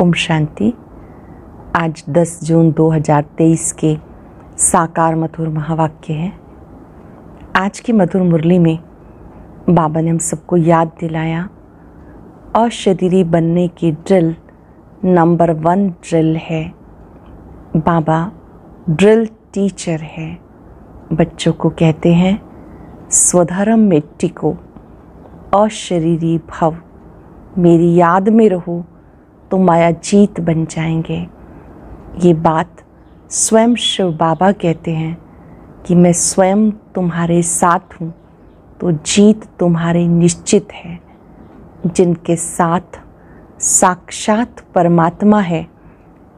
ओम शांति आज 10 जून 2023 के साकार मधुर महावाक्य है आज की मधुर मुरली में बाबा ने हम सबको याद दिलाया अशरीरी बनने की ड्रिल नंबर वन ड्रिल है बाबा ड्रिल टीचर है बच्चों को कहते हैं स्वधर्म में टिको अशरीरी भव मेरी याद में रहो तो माया जीत बन जाएंगे ये बात स्वयं शिव बाबा कहते हैं कि मैं स्वयं तुम्हारे साथ हूँ तो जीत तुम्हारे निश्चित है जिनके साथ साक्षात परमात्मा है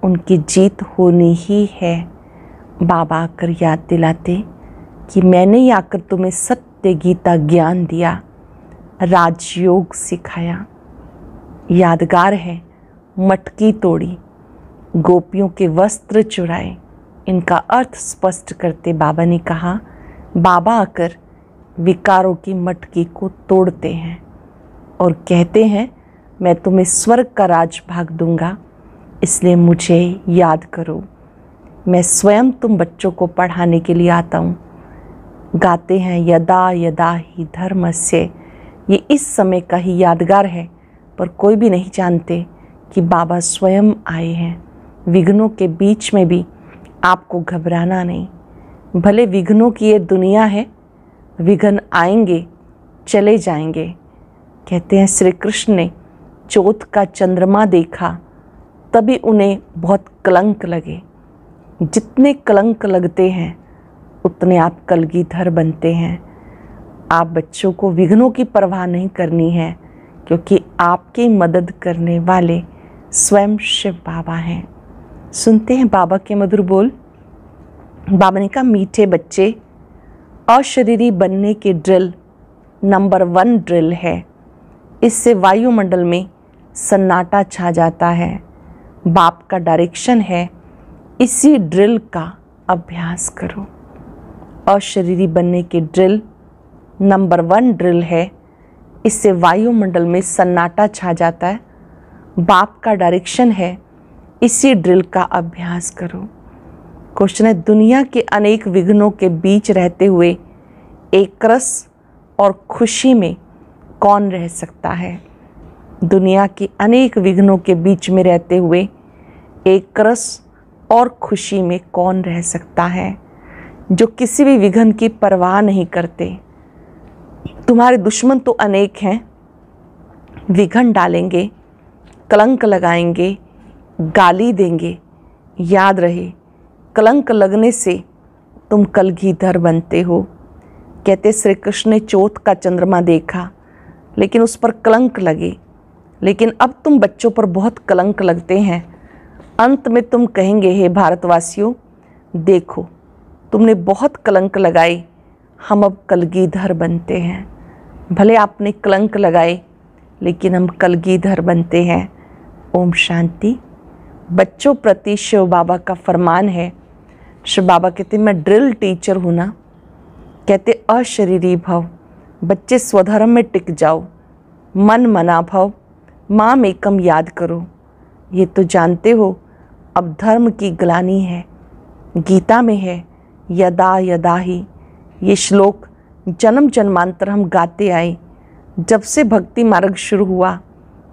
उनकी जीत होनी ही है बाबा आकर याद दिलाते कि मैंने ही आकर तुम्हें सत्य गीता ज्ञान दिया राजयोग सिखाया यादगार है मटकी तोड़ी गोपियों के वस्त्र चुराए इनका अर्थ स्पष्ट करते बाबा ने कहा बाबा आकर विकारों की मटकी को तोड़ते हैं और कहते हैं मैं तुम्हें स्वर्ग का राज भाग दूंगा इसलिए मुझे याद करो मैं स्वयं तुम बच्चों को पढ़ाने के लिए आता हूँ गाते हैं यदा यदा ही धर्म से ये इस समय का ही यादगार है पर कोई भी नहीं जानते कि बाबा स्वयं आए हैं विघ्नों के बीच में भी आपको घबराना नहीं भले विघ्नों की ये दुनिया है विघ्न आएंगे चले जाएंगे कहते हैं श्री कृष्ण ने चौथ का चंद्रमा देखा तभी उन्हें बहुत कलंक लगे जितने कलंक लगते हैं उतने आप कलगीधर बनते हैं आप बच्चों को विघ्नों की परवाह नहीं करनी है क्योंकि आपकी मदद करने वाले स्वयं शिव बाबा हैं सुनते हैं बाबा के मधुर बोल बाबा ने कहा मीठे बच्चे अशरीरी बनने के ड्रिल नंबर वन ड्रिल है इससे वायुमंडल में सन्नाटा छा जाता है बाप का डायरेक्शन है इसी ड्रिल का अभ्यास करो अशरीरी बनने के ड्रिल नंबर वन ड्रिल है इससे वायुमंडल में सन्नाटा छा जाता है बाप का डायरेक्शन है इसी ड्रिल का अभ्यास करो क्वेश्चन है दुनिया के अनेक विघ्नों के बीच रहते हुए एक रस और खुशी में कौन रह सकता है दुनिया के अनेक विघ्नों के बीच में रहते हुए एक रस और खुशी में कौन रह सकता है जो किसी भी विघ्न की परवाह नहीं करते तुम्हारे दुश्मन तो अनेक हैं विघन डालेंगे कलंक लगाएंगे गाली देंगे याद रहे कलंक लगने से तुम कलगीधर बनते हो कहते श्री कृष्ण ने चौथ का चंद्रमा देखा लेकिन उस पर कलंक लगे लेकिन अब तुम बच्चों पर बहुत कलंक लगते हैं अंत में तुम कहेंगे हे भारतवासियों देखो तुमने बहुत कलंक लगाए हम अब कलगीधर बनते हैं भले आपने कलंक लगाए लेकिन हम कलगीधर बनते हैं ओम शांति बच्चों प्रति शिव बाबा का फरमान है शिव बाबा कहते मैं ड्रिल टीचर हूँ ना कहते अशरीरी भव बच्चे स्वधर्म में टिक जाओ मन मना भव माँ मेकम याद करो ये तो जानते हो अब धर्म की ग्लानी है गीता में है यदा यदा ही ये श्लोक जन्म जन्मांतर हम गाते आए जब से भक्ति मार्ग शुरू हुआ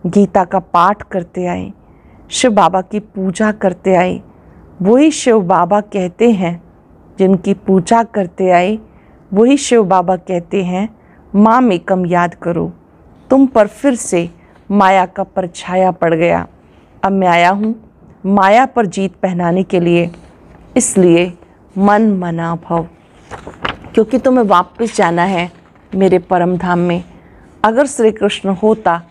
गीता का पाठ करते आए शिव बाबा की पूजा करते आए वही शिव बाबा कहते हैं जिनकी पूजा करते आए वही शिव बाबा कहते हैं माँ में कम याद करो तुम पर फिर से माया का परछाया पड़ गया अब मैं आया हूँ माया पर जीत पहनाने के लिए इसलिए मन मना भव क्योंकि तुम्हें वापस जाना है मेरे परम धाम में अगर श्री कृष्ण होता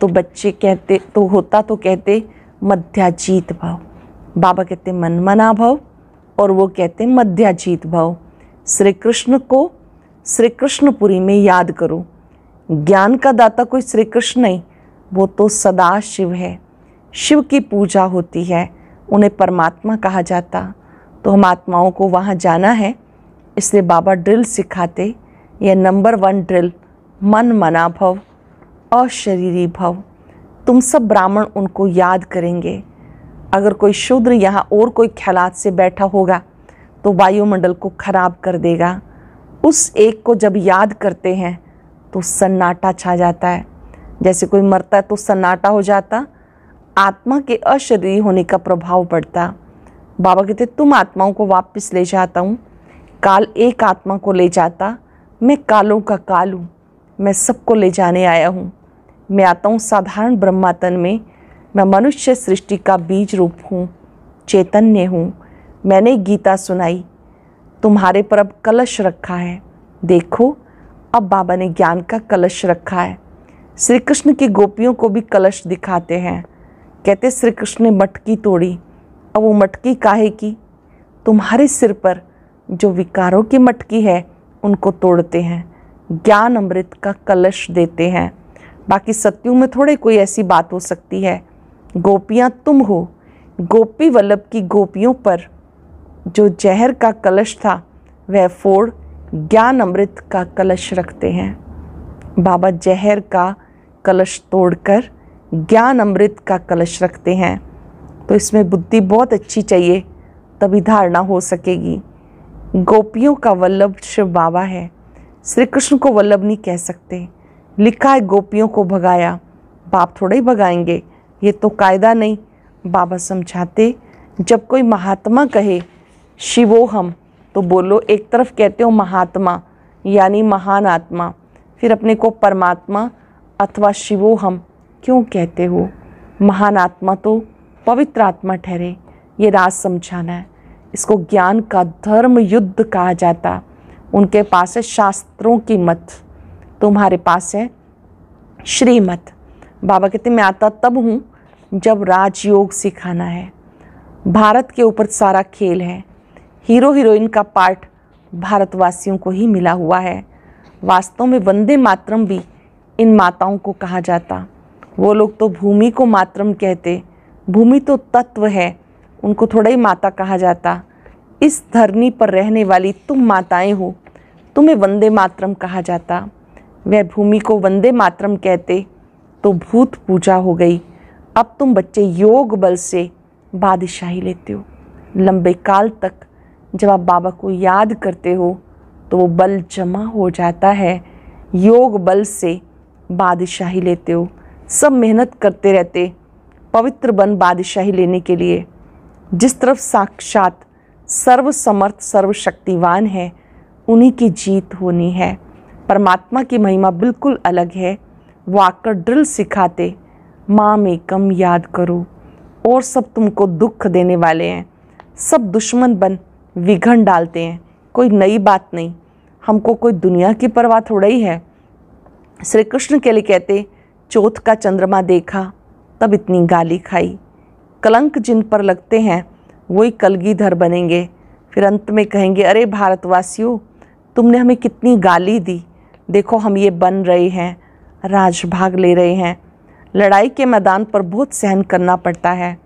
तो बच्चे कहते तो होता तो कहते मध्याजीत भाव बाबा कहते मनमना भाव और वो कहते मध्याजीत भाव श्री कृष्ण को श्री कृष्णपुरी में याद करो ज्ञान का दाता कोई श्री कृष्ण नहीं वो तो सदा शिव है शिव की पूजा होती है उन्हें परमात्मा कहा जाता तो हम आत्माओं को वहाँ जाना है इसलिए बाबा ड्रिल सिखाते यह नंबर वन ड्रिल मन मना भव और शरीरी भव तुम सब ब्राह्मण उनको याद करेंगे अगर कोई शूद्र यहाँ और कोई ख्यालात से बैठा होगा तो वायुमंडल को खराब कर देगा उस एक को जब याद करते हैं तो सन्नाटा छा जाता है जैसे कोई मरता है तो सन्नाटा हो जाता आत्मा के अशरीरी होने का प्रभाव पड़ता बाबा कहते तुम आत्माओं को वापस ले जाता हूँ काल एक आत्मा को ले जाता मैं कालों का काल हूँ मैं सबको ले जाने आया हूँ मैं आता हूँ साधारण ब्रह्मातन में मैं मनुष्य सृष्टि का बीज रूप हूँ चैतन्य हूँ मैंने गीता सुनाई तुम्हारे पर अब कलश रखा है देखो अब बाबा ने ज्ञान का कलश रखा है श्री कृष्ण की गोपियों को भी कलश दिखाते हैं कहते श्री कृष्ण ने मटकी तोड़ी अब वो मटकी काहे की तुम्हारे सिर पर जो विकारों की मटकी है उनको तोड़ते हैं ज्ञान अमृत का कलश देते हैं बाकी सत्यु में थोड़े कोई ऐसी बात हो सकती है गोपियाँ तुम हो गोपी वल्लभ की गोपियों पर जो जहर का कलश था वह फोड़ ज्ञान अमृत का कलश रखते हैं बाबा जहर का कलश तोड़कर ज्ञान अमृत का कलश रखते हैं तो इसमें बुद्धि बहुत अच्छी चाहिए तभी धारणा हो सकेगी गोपियों का वल्लभ शिव बाबा है श्री कृष्ण को वल्लभ नहीं कह सकते लिखा है गोपियों को भगाया बाप थोड़े ही भगाएंगे ये तो कायदा नहीं बाबा समझाते जब कोई महात्मा कहे शिवो हम तो बोलो एक तरफ कहते हो महात्मा यानी महान आत्मा फिर अपने को परमात्मा अथवा शिवो हम क्यों कहते हो महान आत्मा तो पवित्र आत्मा ठहरे ये राज समझाना है इसको ज्ञान का धर्म युद्ध कहा जाता उनके पास है शास्त्रों की मत तुम्हारे पास है श्रीमत बाबा कहते मैं आता तब हूँ जब राजयोग सिखाना है भारत के ऊपर सारा खेल है हीरो हीरोइन का पार्ट भारतवासियों को ही मिला हुआ है वास्तव में वंदे मातरम भी इन माताओं को कहा जाता वो लोग तो भूमि को मातरम कहते भूमि तो तत्व है उनको थोड़ा ही माता कहा जाता इस धरनी पर रहने वाली तुम माताएं हो तुम्हें वंदे मातरम कहा जाता वह भूमि को वंदे मातरम कहते तो भूत पूजा हो गई अब तुम बच्चे योग बल से बादशाही लेते हो लंबे काल तक जब आप बाबा को याद करते हो तो वो बल जमा हो जाता है योग बल से बादशाही लेते हो सब मेहनत करते रहते पवित्र बन बादशाही लेने के लिए जिस तरफ साक्षात सर्व समर्थ सर्वशक्तिवान है उन्हीं की जीत होनी है परमात्मा की महिमा बिल्कुल अलग है वो आकर ड्रिल सिखाते माँ में कम याद करो और सब तुमको दुख देने वाले हैं सब दुश्मन बन विघन डालते हैं कोई नई बात नहीं हमको कोई दुनिया की परवाह थोड़ा ही है श्री कृष्ण के लिए कहते चौथ का चंद्रमा देखा तब इतनी गाली खाई कलंक जिन पर लगते हैं वही कलगीधर बनेंगे फिर अंत में कहेंगे अरे भारतवासियों तुमने हमें कितनी गाली दी देखो हम ये बन रहे हैं राजभाग ले रहे हैं लड़ाई के मैदान पर बहुत सहन करना पड़ता है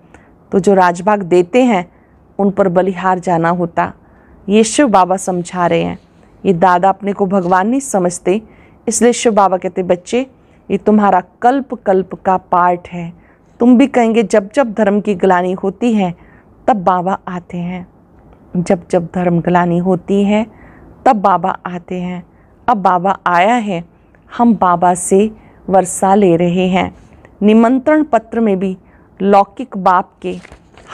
तो जो राजभाग देते हैं उन पर बलिहार जाना होता ये शिव बाबा समझा रहे हैं ये दादा अपने को भगवान नहीं समझते इसलिए शिव बाबा कहते बच्चे ये तुम्हारा कल्प कल्प का पार्ट है तुम भी कहेंगे जब जब धर्म की ग्लानी होती है तब बाबा आते हैं जब जब धर्म ग्लानी होती है तब बाबा आते हैं अब बाबा आया है हम बाबा से वर्षा ले रहे हैं निमंत्रण पत्र में भी लौकिक बाप के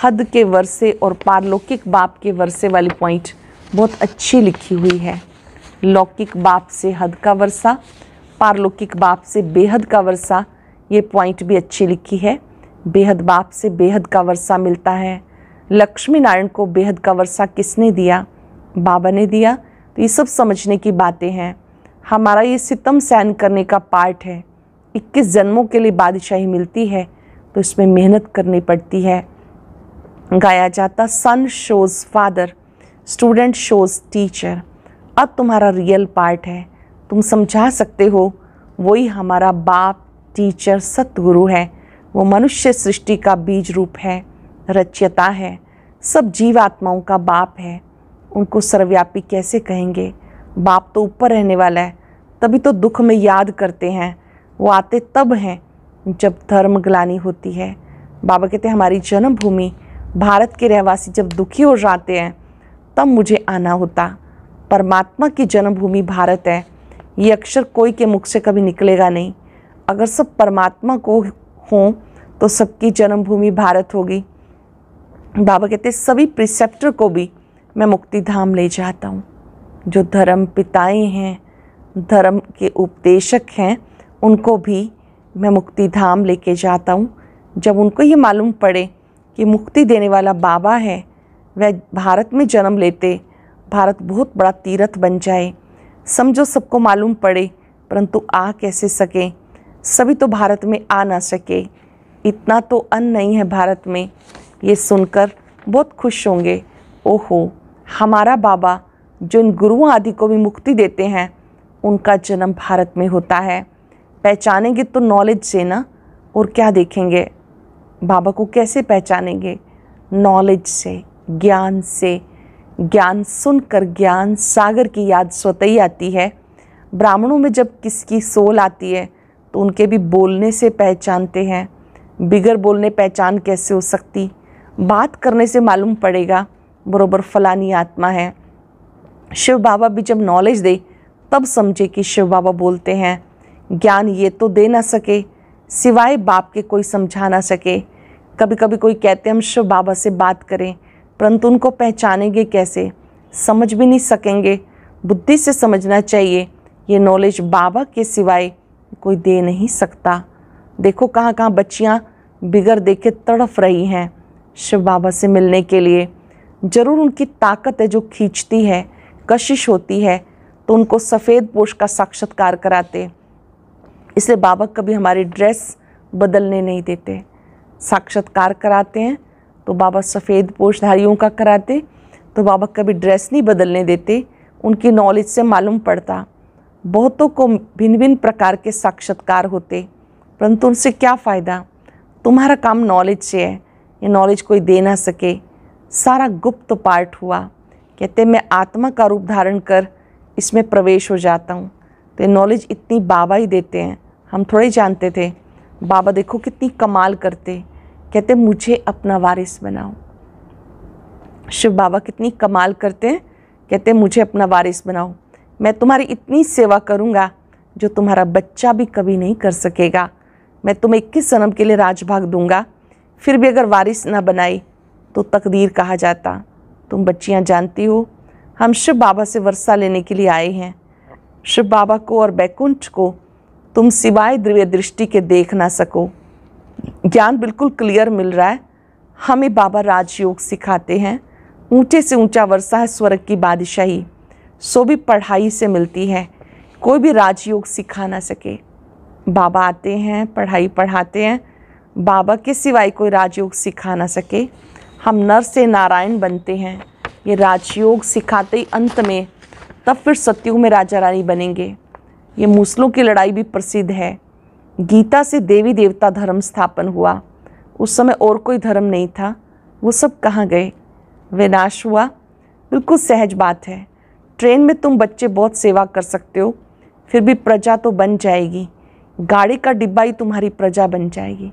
हद के वर्षे और पारलौकिक बाप के वर्षे वाली पॉइंट बहुत अच्छी लिखी हुई है लौकिक बाप से हद का वर्षा पारलौकिक बाप से बेहद का वर्षा ये पॉइंट भी अच्छी लिखी है बेहद बाप से बेहद का वर्षा मिलता है लक्ष्मी नारायण को बेहद का वर्षा किसने दिया बाबा ने दिया तो ये सब समझने की बातें हैं हमारा ये सितम सहन करने का पार्ट है इक्कीस जन्मों के लिए बादशाही मिलती है तो इसमें मेहनत करनी पड़ती है गाया जाता son shows father student shows teacher अब तुम्हारा रियल पार्ट है तुम समझा सकते हो वही हमारा बाप टीचर सतगुरु है वो मनुष्य सृष्टि का बीज रूप है रचयता है सब जीवात्माओं का बाप है उनको सर्वव्यापी कैसे कहेंगे बाप तो ऊपर रहने वाला है तभी तो दुख में याद करते हैं वो आते तब हैं जब धर्म ग्लानी होती है बाबा कहते हैं हमारी जन्मभूमि भारत के रहवासी जब दुखी हो जाते हैं तब मुझे आना होता परमात्मा की जन्मभूमि भारत है ये अक्षर कोई के मुख से कभी निकलेगा नहीं अगर सब परमात्मा को हों तो सबकी जन्मभूमि भारत होगी बाबा कहते सभी प्रिसेप्टर को भी मैं मुक्ति धाम ले जाता हूँ जो धर्म पिताएँ हैं धर्म के उपदेशक हैं उनको भी मैं मुक्ति धाम लेके जाता हूँ जब उनको ये मालूम पड़े कि मुक्ति देने वाला बाबा है वह भारत में जन्म लेते भारत बहुत बड़ा तीर्थ बन जाए समझो सबको मालूम पड़े परंतु आ कैसे सके सभी तो भारत में आ ना सके इतना तो अन्न नहीं है भारत में ये सुनकर बहुत खुश होंगे ओहो हमारा बाबा जो इन गुरुओं आदि को भी मुक्ति देते हैं उनका जन्म भारत में होता है पहचानेंगे तो नॉलेज से ना और क्या देखेंगे बाबा को कैसे पहचानेंगे नॉलेज से ज्ञान से ज्ञान सुनकर ज्ञान सागर की याद स्वतः ही आती है ब्राह्मणों में जब किसकी सोल आती है तो उनके भी बोलने से पहचानते हैं बिगर बोलने पहचान कैसे हो सकती बात करने से मालूम पड़ेगा बरोबर फलानी आत्मा है शिव बाबा भी जब नॉलेज दे तब समझे कि शिव बाबा बोलते हैं ज्ञान ये तो दे ना सके सिवाय बाप के कोई समझा ना सके कभी कभी कोई कहते हम शिव बाबा से बात करें परंतु उनको पहचानेंगे कैसे समझ भी नहीं सकेंगे बुद्धि से समझना चाहिए ये नॉलेज बाबा के सिवाय कोई दे नहीं सकता देखो कहाँ कहाँ बच्चियाँ बिगड़ देखे तड़फ रही हैं शिव बाबा से मिलने के लिए ज़रूर उनकी ताकत है जो खींचती है कशिश होती है तो उनको सफ़ेद पोष का साक्षात्कार कराते इसलिए बाबा कभी हमारी ड्रेस बदलने नहीं देते साक्षात्कार कराते हैं तो बाबा सफ़ेद पोषधारियों का कराते तो बाबा कभी ड्रेस नहीं बदलने देते उनकी नॉलेज से मालूम पड़ता बहुतों को भिन्न भिन्न प्रकार के साक्षात्कार होते परंतु उनसे क्या फ़ायदा तुम्हारा काम नॉलेज से है ये नॉलेज कोई दे ना सके सारा गुप्त पाठ हुआ कहते मैं आत्मा का रूप धारण कर इसमें प्रवेश हो जाता हूँ तो नॉलेज इतनी बाबा ही देते हैं हम थोड़े जानते थे बाबा देखो कितनी कमाल करते कहते मुझे अपना वारिस बनाओ शिव बाबा कितनी कमाल करते हैं कहते मुझे अपना वारिस बनाओ मैं तुम्हारी इतनी सेवा करूँगा जो तुम्हारा बच्चा भी कभी नहीं कर सकेगा मैं तुम्हें इक्कीस जन्म के लिए राजभाग दूंगा फिर भी अगर वारिस ना बनाई तो तकदीर कहा जाता तुम बच्चियां जानती हो हम शिव बाबा से वर्षा लेने के लिए आए हैं शिव बाबा को और बैकुंठ को तुम सिवाय दिव्य दृष्टि के देख ना सको ज्ञान बिल्कुल क्लियर मिल रहा है हमें बाबा राजयोग सिखाते हैं ऊंचे से ऊंचा वर्षा है स्वर्ग की बादशाही सो भी पढ़ाई से मिलती है कोई भी राजयोग सिखा ना सके बाबा आते हैं पढ़ाई पढ़ाते हैं बाबा के सिवाय कोई राजयोग सिखा ना सके हम नर से नारायण बनते हैं ये राजयोग सिखाते ही अंत में तब फिर सत्युग में राजा रानी बनेंगे ये मुसलों की लड़ाई भी प्रसिद्ध है गीता से देवी देवता धर्म स्थापन हुआ उस समय और कोई धर्म नहीं था वो सब कहाँ गए विनाश हुआ बिल्कुल सहज बात है ट्रेन में तुम बच्चे बहुत सेवा कर सकते हो फिर भी प्रजा तो बन जाएगी गाड़ी का डिब्बा ही तुम्हारी प्रजा बन जाएगी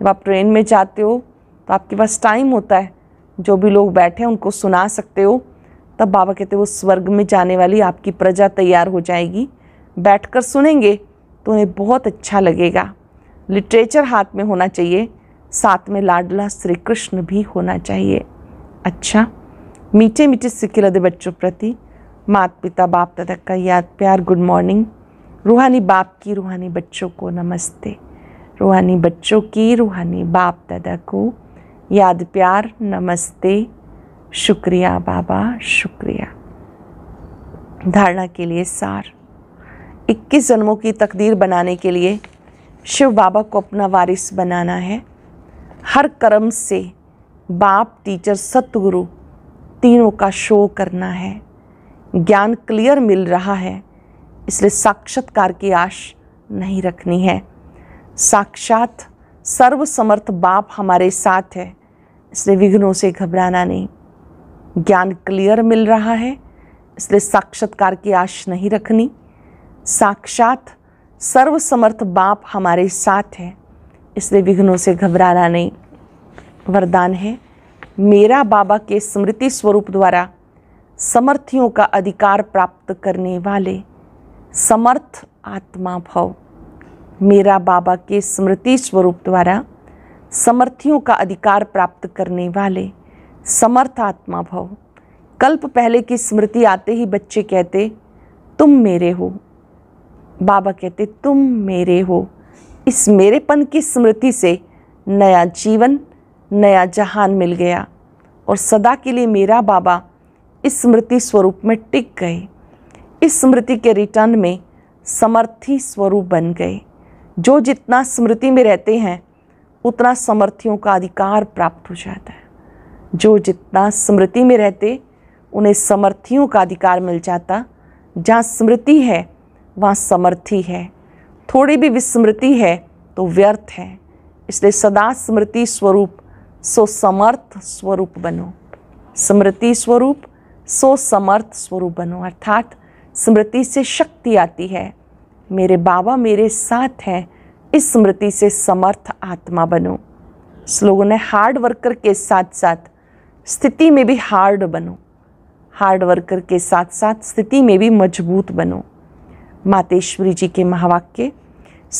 जब आप ट्रेन में जाते हो तो आपके पास टाइम होता है जो भी लोग बैठे हैं उनको सुना सकते हो तब बाबा कहते वो स्वर्ग में जाने वाली आपकी प्रजा तैयार हो जाएगी बैठकर सुनेंगे तो उन्हें बहुत अच्छा लगेगा लिटरेचर हाथ में होना चाहिए साथ में लाडला श्री कृष्ण भी होना चाहिए अच्छा मीठे मीठे सिक्के लदे बच्चों प्रति मात पिता बाप तथा का याद प्यार गुड मॉर्निंग रूहानी बाप की रूहानी बच्चों को नमस्ते रूहानी बच्चों की रूहानी बाप दादा को याद प्यार नमस्ते शुक्रिया बाबा शुक्रिया धारणा के लिए सार 21 जन्मों की तकदीर बनाने के लिए शिव बाबा को अपना वारिस बनाना है हर कर्म से बाप टीचर सतगुरु तीनों का शो करना है ज्ञान क्लियर मिल रहा है इसलिए साक्षात्कार की आश नहीं रखनी है साक्षात सर्वसमर्थ बाप हमारे साथ है इसलिए विघ्नों से घबराना नहीं ज्ञान क्लियर मिल रहा है इसलिए साक्षात्कार की आश नहीं रखनी साक्षात सर्वसमर्थ बाप हमारे साथ है इसलिए विघ्नों से घबराना नहीं वरदान है मेरा बाबा के स्मृति स्वरूप द्वारा समर्थियों का अधिकार प्राप्त करने वाले समर्थ आत्मा भव मेरा बाबा के स्मृति स्वरूप द्वारा समर्थियों का अधिकार प्राप्त करने वाले समर्थ आत्मा भव कल्प पहले की स्मृति आते ही बच्चे कहते तुम मेरे हो बाबा कहते तुम मेरे हो इस मेरेपन की स्मृति से नया जीवन नया जहान मिल गया और सदा के लिए मेरा बाबा इस स्मृति स्वरूप में टिक गए इस स्मृति के रिटर्न में समर्थी स्वरूप बन गए जो जितना स्मृति में रहते हैं उतना समर्थियों का अधिकार प्राप्त हो जाता है जो जितना स्मृति में रहते उन्हें समर्थियों का अधिकार मिल जाता जहाँ स्मृति है वहाँ समर्थी है थोड़ी भी विस्मृति है तो व्यर्थ है इसलिए सदा स्मृति स्वरूप सो समर्थ स्वरूप बनो स्मृति स्वरूप सो समर्थ स्वरूप बनो अर्थात स्मृति से शक्ति आती है मेरे बाबा मेरे साथ हैं इस स्मृति से समर्थ आत्मा बनो स्लोगन है हार्ड वर्कर के साथ साथ स्थिति में भी हार्ड बनो हार्ड वर्कर के साथ साथ स्थिति में भी मजबूत बनो मातेश्वरी जी के महावाक्य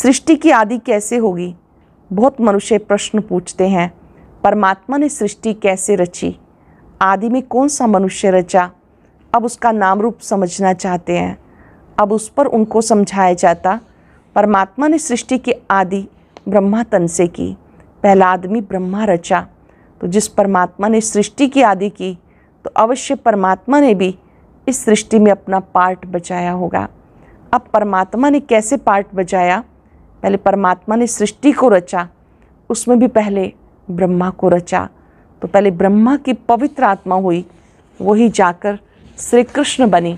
सृष्टि की आदि कैसे होगी बहुत मनुष्य प्रश्न पूछते हैं परमात्मा ने सृष्टि कैसे रची आदि में कौन सा मनुष्य रचा अब उसका नाम रूप समझना चाहते हैं अब उस पर उनको समझाया जाता परमात्मा ने सृष्टि के आदि ब्रह्मा तन से की पहला आदमी ब्रह्मा रचा तो जिस परमात्मा ने सृष्टि की आदि की तो अवश्य परमात्मा ने भी इस सृष्टि में अपना पार्ट बचाया होगा अब परमात्मा ने कैसे पार्ट बचाया पहले परमात्मा ने सृष्टि को रचा उसमें भी पहले ब्रह्मा को रचा तो पहले ब्रह्मा की पवित्र आत्मा हुई वही जाकर श्री कृष्ण बनी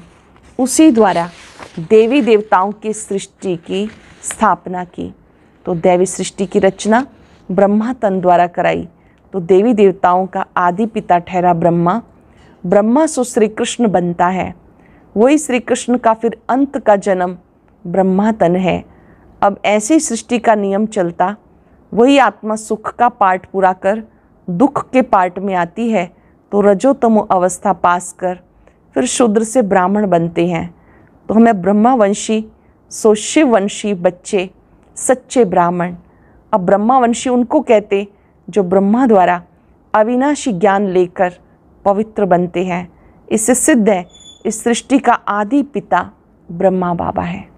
उसी द्वारा देवी देवताओं की सृष्टि की स्थापना की तो देवी सृष्टि की रचना ब्रह्मा तन द्वारा कराई तो देवी देवताओं का आदि पिता ठहरा ब्रह्मा ब्रह्मा सो श्री कृष्ण बनता है वही श्री कृष्ण का फिर अंत का जन्म ब्रह्मा तन है अब ऐसी सृष्टि का नियम चलता वही आत्मा सुख का पाठ पूरा कर दुख के पाठ में आती है तो रजोतमो अवस्था पास कर फिर शूद्र से ब्राह्मण बनते हैं तो हमें ब्रह्मावंशी सो शिववंशी बच्चे सच्चे ब्राह्मण अब ब्रह्मावंशी उनको कहते जो ब्रह्मा द्वारा अविनाशी ज्ञान लेकर पवित्र बनते हैं इससे सिद्ध है इस सृष्टि का आदि पिता ब्रह्मा बाबा है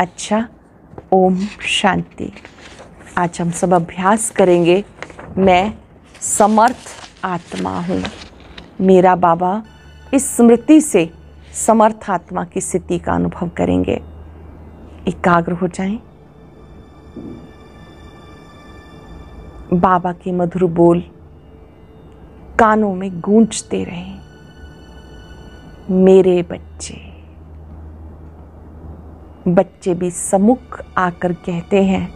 अच्छा ओम शांति आज हम सब अभ्यास करेंगे मैं समर्थ आत्मा हूँ मेरा बाबा इस स्मृति से समर्थ आत्मा की स्थिति का अनुभव करेंगे एकाग्र हो जाएं, बाबा के मधुर बोल कानों में गूंजते रहे मेरे बच्चे बच्चे भी समुख आकर कहते हैं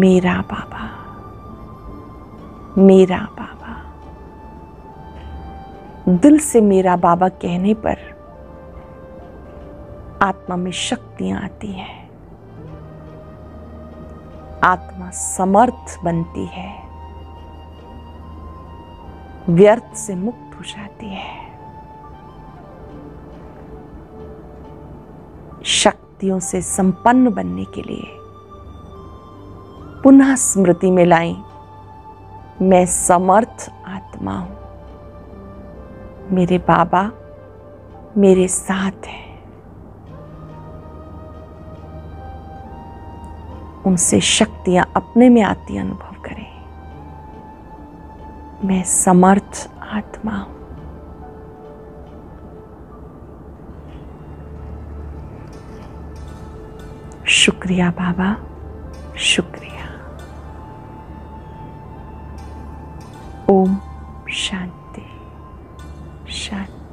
मेरा बाबा मेरा बाबा दिल से मेरा बाबा कहने पर आत्मा में शक्तियां आती हैं आत्मा समर्थ बनती है व्यर्थ से मुक्त हो जाती है शक्तियों से संपन्न बनने के लिए पुनः स्मृति में लाई मैं समर्थ आत्मा हूं मेरे बाबा मेरे साथ हैं उनसे शक्तियां अपने में आती अनुभव करें मैं समर्थ आत्मा हूं शुक्रिया बाबा शुक्रिया ओम शांति shut